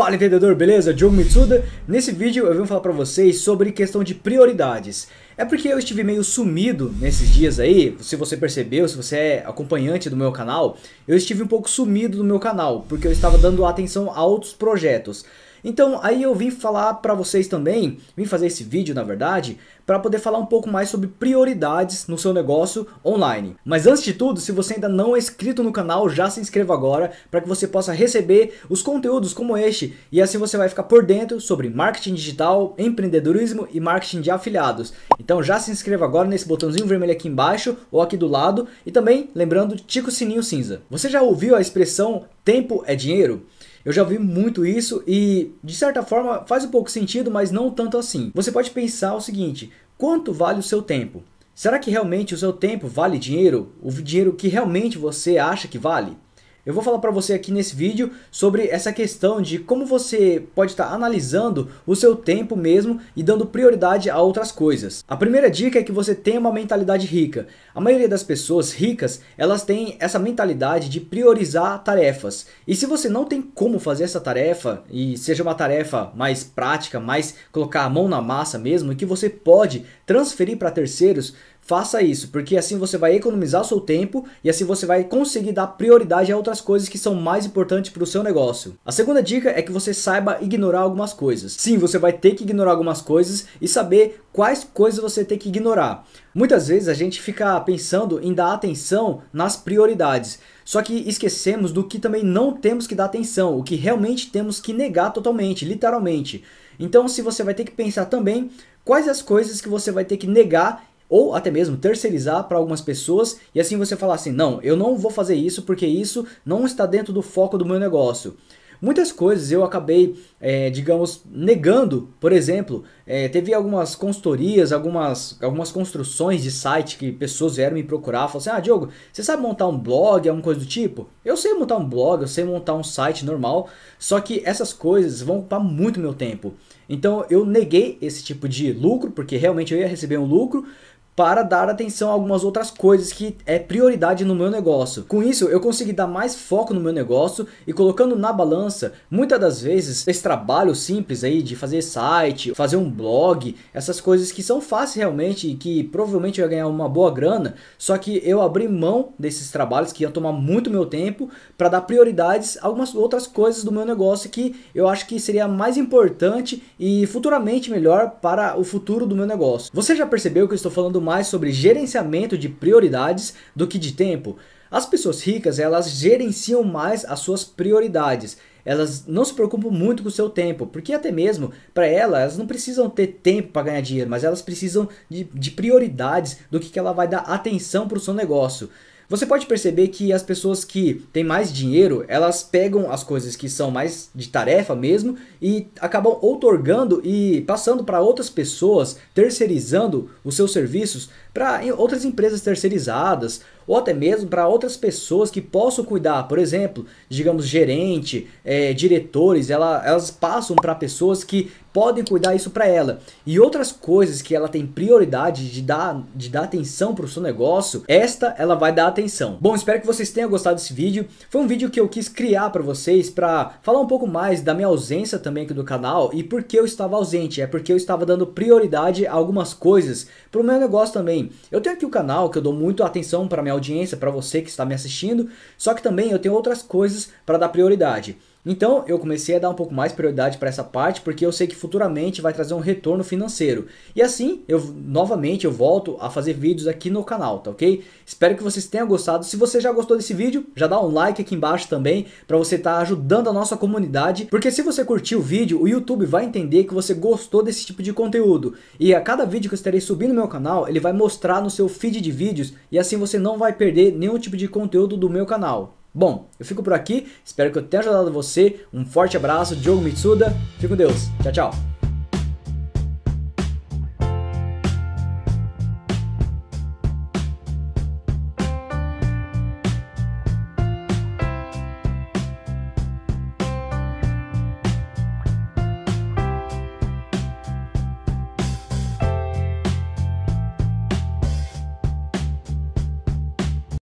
Fala empreendedor, beleza? Diogo Mitsuda. Nesse vídeo eu vim falar pra vocês sobre questão de prioridades. É porque eu estive meio sumido nesses dias aí, se você percebeu, se você é acompanhante do meu canal, eu estive um pouco sumido do meu canal, porque eu estava dando atenção a outros projetos. Então aí eu vim falar para vocês também, vim fazer esse vídeo na verdade, para poder falar um pouco mais sobre prioridades no seu negócio online. Mas antes de tudo, se você ainda não é inscrito no canal, já se inscreva agora para que você possa receber os conteúdos como este e assim você vai ficar por dentro sobre marketing digital, empreendedorismo e marketing de afiliados. Então já se inscreva agora nesse botãozinho vermelho aqui embaixo ou aqui do lado e também lembrando, tica o sininho cinza. Você já ouviu a expressão tempo é dinheiro? Eu já vi muito isso e, de certa forma, faz um pouco sentido, mas não tanto assim. Você pode pensar o seguinte: quanto vale o seu tempo? Será que realmente o seu tempo vale dinheiro? O dinheiro que realmente você acha que vale? Eu vou falar para você aqui nesse vídeo sobre essa questão de como você pode estar tá analisando o seu tempo mesmo e dando prioridade a outras coisas. A primeira dica é que você tenha uma mentalidade rica. A maioria das pessoas ricas, elas têm essa mentalidade de priorizar tarefas. E se você não tem como fazer essa tarefa e seja uma tarefa mais prática, mais colocar a mão na massa mesmo, e que você pode transferir para terceiros, Faça isso, porque assim você vai economizar seu tempo e assim você vai conseguir dar prioridade a outras coisas que são mais importantes para o seu negócio. A segunda dica é que você saiba ignorar algumas coisas. Sim, você vai ter que ignorar algumas coisas e saber quais coisas você tem que ignorar. Muitas vezes a gente fica pensando em dar atenção nas prioridades, só que esquecemos do que também não temos que dar atenção, o que realmente temos que negar totalmente, literalmente. Então, se você vai ter que pensar também quais as coisas que você vai ter que negar ou até mesmo terceirizar para algumas pessoas e assim você falar assim: "Não, eu não vou fazer isso porque isso não está dentro do foco do meu negócio". Muitas coisas eu acabei, é, digamos, negando. Por exemplo, é, teve algumas consultorias, algumas, algumas construções de site que pessoas vieram me procurar. Falaram assim: Ah, Diogo, você sabe montar um blog, alguma coisa do tipo? Eu sei montar um blog, eu sei montar um site normal. Só que essas coisas vão ocupar muito meu tempo. Então eu neguei esse tipo de lucro, porque realmente eu ia receber um lucro, para dar atenção a algumas outras coisas que é prioridade no meu negócio. Com isso, eu consegui dar mais foco no meu negócio e colocando na balança, muitas das vezes, esse trabalho simples aí de fazer site, fazer um blog, essas coisas que são fáceis realmente e que provavelmente eu ia ganhar uma boa grana, só que eu abri mão desses trabalhos que iam tomar muito meu tempo para dar prioridades a algumas outras coisas do meu negócio que eu acho que seria mais importante e futuramente melhor para o futuro do meu negócio. Você já percebeu que eu estou falando falando mais sobre gerenciamento de prioridades do que de tempo. As pessoas ricas, elas gerenciam mais as suas prioridades. Elas não se preocupam muito com o seu tempo, porque até mesmo para elas, elas não precisam ter tempo para ganhar dinheiro, mas elas precisam de, de prioridades do que, que ela vai dar atenção para o seu negócio. Você pode perceber que as pessoas que têm mais dinheiro, elas pegam as coisas que são mais de tarefa mesmo e acabam outorgando e passando para outras pessoas, terceirizando os seus serviços para outras empresas terceirizadas ou até mesmo para outras pessoas que possam cuidar, por exemplo, digamos gerente, é, diretores, ela, elas passam para pessoas que podem cuidar isso para ela. E outras coisas que ela tem prioridade de dar, de dar atenção para o seu negócio, esta ela vai dar atenção. Bom, espero que vocês tenham gostado desse vídeo. Foi um vídeo que eu quis criar para vocês para falar um pouco mais da minha ausência também aqui do canal e por que eu estava ausente. É porque eu estava dando prioridade a algumas coisas para o meu negócio também. Eu tenho aqui o um canal que eu dou muito atenção para minha audiência, para você que está me assistindo, só que também eu tenho outras coisas para dar prioridade. Então eu comecei a dar um pouco mais prioridade para essa parte porque eu sei que futuramente vai trazer um retorno financeiro. E assim eu novamente eu volto a fazer vídeos aqui no canal, tá ok? Espero que vocês tenham gostado. Se você já gostou desse vídeo, já dá um like aqui embaixo também para você estar tá ajudando a nossa comunidade. Porque se você curtiu o vídeo, o YouTube vai entender que você gostou desse tipo de conteúdo. E a cada vídeo que eu estarei subindo no meu canal, ele vai mostrar no seu feed de vídeos e assim você não vai perder nenhum tipo de conteúdo do meu canal. Bom, eu fico por aqui, espero que eu tenha ajudado você. Um forte abraço, Diogo Mitsuda, fique com Deus, tchau, tchau.